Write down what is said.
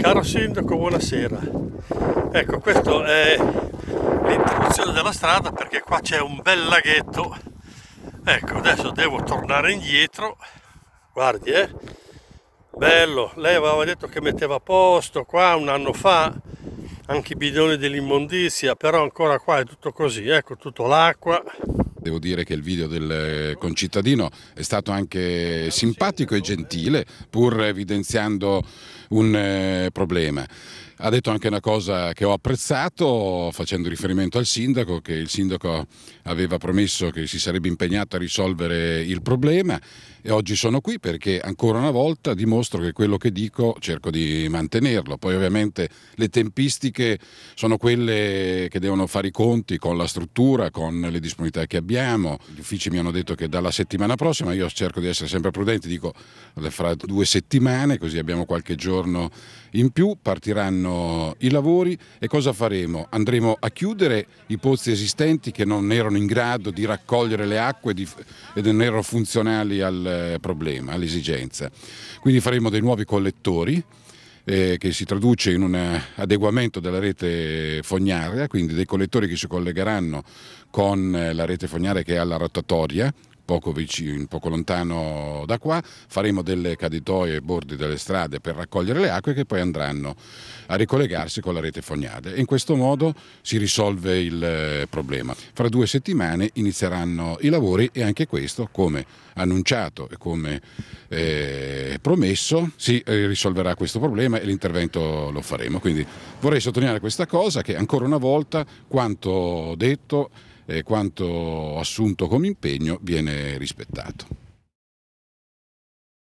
Caro Sindaco, buonasera. Ecco, questa è l'interruzione della strada perché qua c'è un bel laghetto. Ecco, adesso devo tornare indietro. Guardi, eh? Bello, lei aveva detto che metteva a posto qua un anno fa anche i bidoni dell'immondizia, però ancora qua è tutto così, ecco, tutto l'acqua. Devo dire che il video del concittadino è stato anche simpatico e gentile, pur evidenziando un eh, problema. Ha detto anche una cosa che ho apprezzato facendo riferimento al sindaco, che il sindaco aveva promesso che si sarebbe impegnato a risolvere il problema e oggi sono qui perché ancora una volta dimostro che quello che dico cerco di mantenerlo. Poi ovviamente le tempistiche sono quelle che devono fare i conti con la struttura, con le disponibilità che abbiamo. Gli uffici mi hanno detto che dalla settimana prossima io cerco di essere sempre prudente, dico fra due settimane così abbiamo qualche giorno in più, partiranno inizieranno i lavori e cosa faremo? Andremo a chiudere i pozzi esistenti che non erano in grado di raccogliere le acque e non erano funzionali al eh, problema, all'esigenza. Quindi faremo dei nuovi collettori eh, che si traduce in un eh, adeguamento della rete fognaria, quindi dei collettori che si collegheranno con la rete fognaria che è alla rotatoria, poco, vicino, poco lontano da qua, faremo delle caditoie ai bordi delle strade per raccogliere le acque che poi andranno a ricollegarsi con la rete fognale. In questo modo si risolve il eh, problema. Fra due settimane inizieranno i lavori e anche questo, come annunciato e come eh, promesso, si eh, risolverà questo problema e l'intervento lo faremo. Quindi vorrei sottolineare questa cosa che ancora una volta quanto detto eh, quanto assunto come impegno viene rispettato.